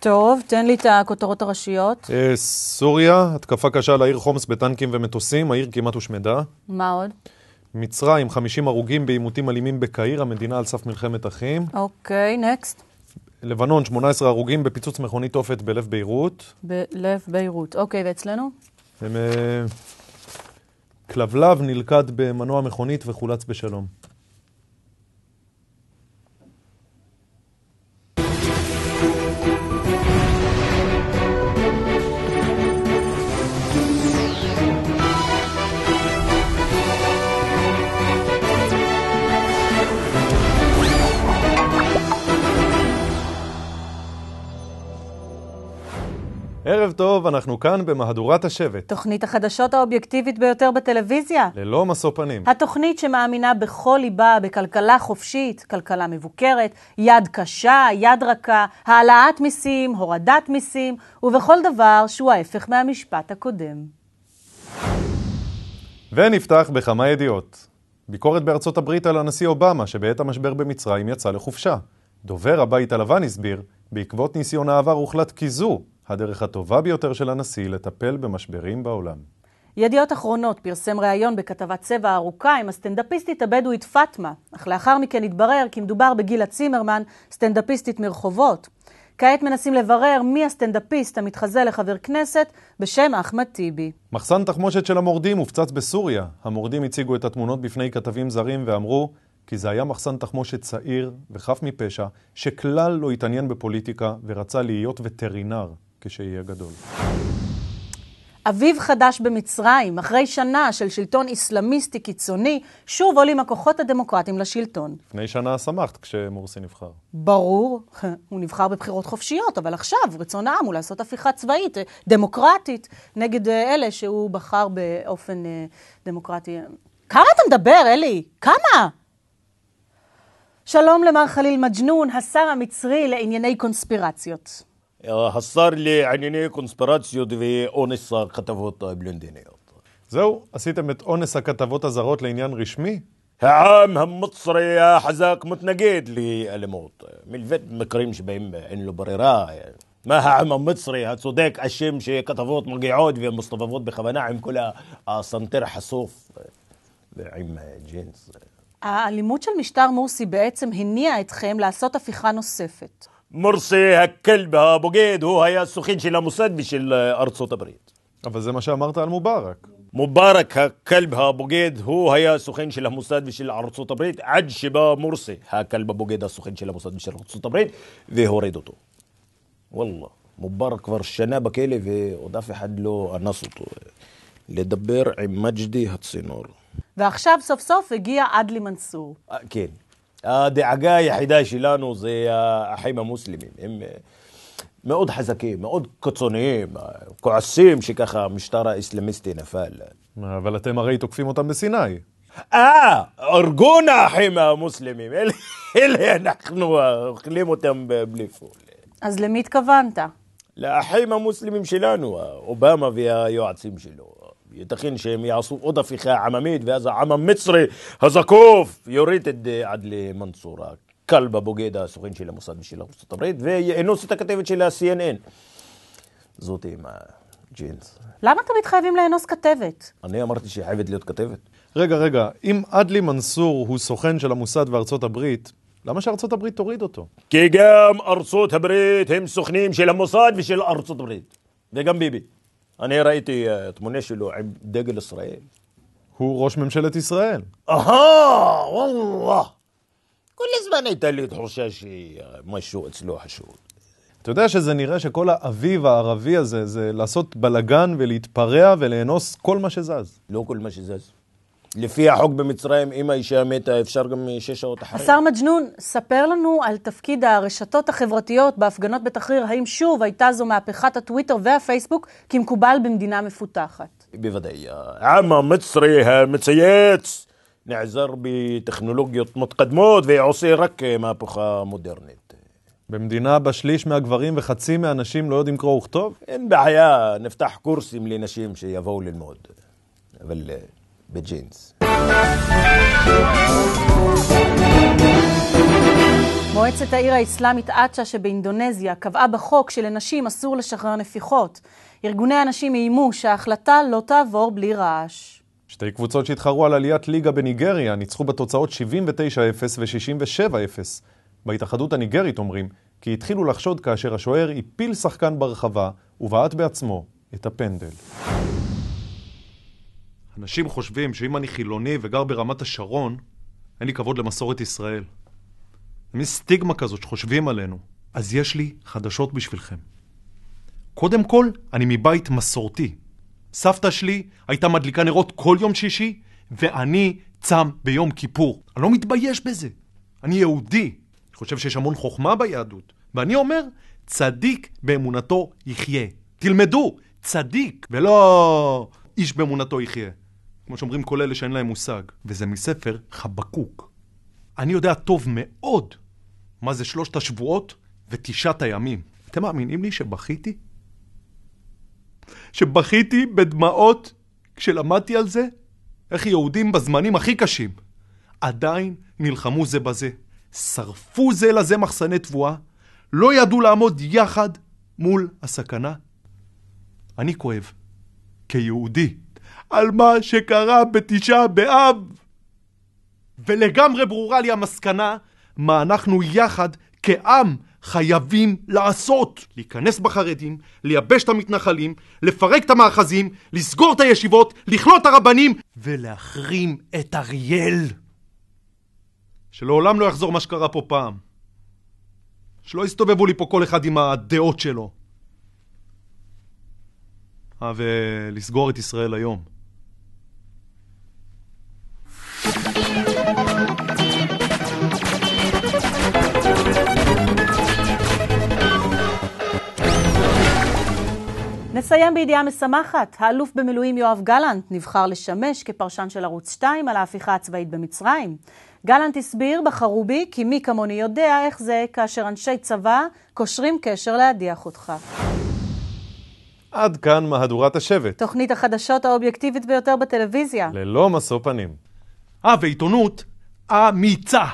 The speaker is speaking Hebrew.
טוב, תן לי את הכותרות הראשיות. אה, סוריה, התקפה קשה על העיר חומס בטנקים ומטוסים, העיר כמעט הושמדה. מה עוד? מצרים, 50 הרוגים בעימותים אלימים בקהיר, המדינה על סף מלחמת אחים. אוקיי, נקסט. לבנון, 18 הרוגים בפיצוץ מכונית תופת בלב ביירות. בלב ביירות, אוקיי, ואצלנו? הם... אה, כלבלב נלכד במנוע מכונית וחולץ בשלום. ערב טוב, אנחנו כאן במהדורת השבט. תוכנית החדשות האובייקטיבית ביותר בטלוויזיה. ללא משוא פנים. התוכנית שמאמינה בכל ליבה בכלכלה חופשית, כלכלה מבוקרת, יד קשה, יד רכה, העלאת מיסים, הורדת מיסים, ובכל דבר שהוא ההפך מהמשפט הקודם. ונפתח בכמה ידיעות. ביקורת בארצות הברית על הנשיא אובמה, שבעת המשבר במצרים יצא לחופשה. דובר הבית הלבן הסביר, בעקבות ניסיון העבר הוחלט כי זו הדרך הטובה ביותר של הנשיא לטפל במשברים בעולם. ידיעות אחרונות פרסם ראיון בכתבת צבע ארוכה עם הסטנדאפיסטית הבדואית פאטמה, אך לאחר מכן התברר כי מדובר בגילה צימרמן, סטנדאפיסטית מרחובות. כעת מנסים לברר מי הסטנדאפיסט המתחזה לחבר כנסת בשם אחמד טיבי. מחסן תחמושת של המורדים הופצץ בסוריה. המורדים הציגו את התמונות בפני כתבים זרים ואמרו כי זה היה מחסן תחמושת צעיר וחף מפשע, שכלל לא התעניין בפוליטיקה ורצה להיות וטרינר. כשיהיה גדול. אביב חדש במצרים, אחרי שנה של שלטון איסלאמיסטי קיצוני, שוב עולים הכוחות הדמוקרטיים לשלטון. לפני שנה שמחת כשמורסי נבחר. ברור, הוא נבחר בבחירות חופשיות, אבל עכשיו רצון העם הוא לעשות הפיכה צבאית, אה, דמוקרטית, נגד אה, אלה שהוא בחר באופן אה, דמוקרטי. כמה אתה מדבר, אלי? כמה? שלום למר חליל מג'נון, השר המצרי לענייני קונספירציות. صار لي عنيني קונספירציות ואונס הכתבות הבלונדיניות. זהו, עשיתם את אונס הכתבות הזרות לעניין רשמי? העם המצרי החזק מתנגד לאלימות, מלבד מקרים שבהם אין לו ברירה. מה העם המצרי הצודק אשם שכתבות מגיעות ומסתובבות בכוונה עם כל הסנטר חשוף ועם ג'ינס. האלימות של משטר מורסי בעצם הניעה אתכם לעשות הפיכה נוספת. מורסי הכלב, הבוגד, הוא היה סוכן של המוסד ושל אה, ארצות הברית. אבל זה מה שאמרת על מובארק. מובארק הכלב הבוגד, הוא היה סוכן של המוסד ושל ארצות הברית, עד שבא מורסי, הכלב הבוגד, הסוכן של המוסד ושל ארצות הברית, והורד אותו. וואלה, מובארק כבר שנה בכלא ועוד אף אחד לא אנס אותו. לדבר עם מג'די הצינור. ועכשיו סוף סוף הגיע עדלי מנסור. אה, כן. הדאגה היחידה שלנו זה האחים המוסלמים. הם אה, מאוד חזקים, מאוד קיצוניים, אה, כועסים שככה המשטר האסלאמיסטי נפל. אבל אתם הרי תוקפים אותם בסיני. אה, ארגון האחים המוסלמים, אלה אנחנו אה, אוכלים אותם בלי פול. אז למי התכוונת? לאחים המוסלמים שלנו, אובמה והיועצים שלו. ייתכן שהם יעשו עוד הפיכה עממית, ואז העם המצרי הזקוף יוריד את אה, עד למנסור, הכלב הבוגד, הסוכן של המוסד ושל ארצות הברית, ויאנוס את הכתבת של ה-CNN. זאת עם הג'ינס. למה תמיד חייבים לאנוס כתבת? אני אמרתי שהיא חייבת להיות כתבת. רגע, רגע, אם עדלי מנסור הוא סוכן של המוסד וארצות הברית, למה שארצות הברית תוריד אותו? כי גם ארצות הברית הם סוכנים של המוסד ושל ארצות הברית, וגם ביבי. אני ראיתי אה, תמונה שלו עם דגל ישראל. הוא ראש ממשלת ישראל. אהה, וואלה. כל הזמן הייתה לי תחושה שמשהו אצלו חשוב. אתה יודע שזה נראה שכל האביב הערבי הזה זה לעשות בלגן ולהתפרע ולאנוס כל מה שזז. לא כל מה שזז. לפי החוק במצרים, אם האישה מתה, אפשר גם אה, שש שעות אחרי. השר מג'נון, ספר לנו על תפקיד הרשתות החברתיות בהפגנות בתחריר. האם שוב הייתה זו מהפכת הטוויטר והפייסבוק כמקובל במדינה מפותחת? בוודאי. העם המצרי המצייץ נעזר בטכנולוגיות מתקדמות ועושה רק אה, מהפכה מודרנית. במדינה בה שליש מהגברים וחצי מהנשים לא יודעים קרוא וכתוב? אין בעיה, נפתח קורסים לנשים שיבואו ללמוד. אבל אה, בג'ינס. מועצת העיר האסלאמית אצ'ה שבאינדונזיה קבעה בחוק שלנשים אסור לשחרר נפיחות. ארגוני הנשים איימו שההחלטה לא תעבור בלי רעש. שתי קבוצות שהתחרו על עליית ליגה בניגריה ניצחו בתוצאות 79-0 ו-67-0. בהתאחדות הניגרית אומרים כי התחילו לחשוד כאשר השוער הפיל שחקן ברחבה ובעט בעצמו את הפנדל. אנשים חושבים שאם אני חילוני וגר ברמת השרון, אין לי כבוד למסורת ישראל. זה מין סטיגמה כזאת שחושבים עלינו. אז יש לי חדשות בשבילכם. קודם כל, אני מבית מסורתי. סבתא שלי הייתה מדליקה נרות כל יום שישי, ואני צם ביום כיפור. אני לא מתבייש בזה. אני יהודי. אני חושב שיש המון חוכמה ביהדות. ואני אומר, צדיק באמונתו יחיה. תלמדו, צדיק, ולא איש באמונתו יחיה. כמו שאומרים כל אלה שאין להם מושג, וזה מספר חבקוק. אני יודע טוב מאוד מה זה שלושת השבועות ותשעת הימים. אתם מאמינים לי שבכיתי? שבכיתי בדמעות כשלמדתי על זה? איך יהודים בזמנים הכי קשים עדיין נלחמו זה בזה, שרפו זה לזה מחסני תבואה, לא ידעו לעמוד יחד מול הסכנה. אני כואב, כיהודי, על מה שקרה בתשעה באב. ולגמרי ברורה לי המסקנה מה אנחנו יחד כעם חייבים לעשות. להיכנס בחרדים, לייבש את המתנחלים, לפרק את המאחזים, לסגור את הישיבות, לכלוא את הרבנים ולהחרים את אריאל. שלעולם לא יחזור מה שקרה פה פעם. שלא יסתובבו לי פה כל אחד עם הדעות שלו. אה, ולסגור את ישראל היום. נסיים בידיעה משמחת. האלוף במילואים יואב גלנט נבחר לשמש כפרשן של ערוץ 2 על ההפיכה הצבאית במצרים. גלנט הסביר בחרו בי כי מי כמוני יודע איך זה כאשר אנשי צבא קושרים קשר להדיח אותך. עד כאן מהדורת השבט. תוכנית החדשות האובייקטיבית ביותר בטלוויזיה. ללא משוא פנים. אה, ועיתונות אמיצה.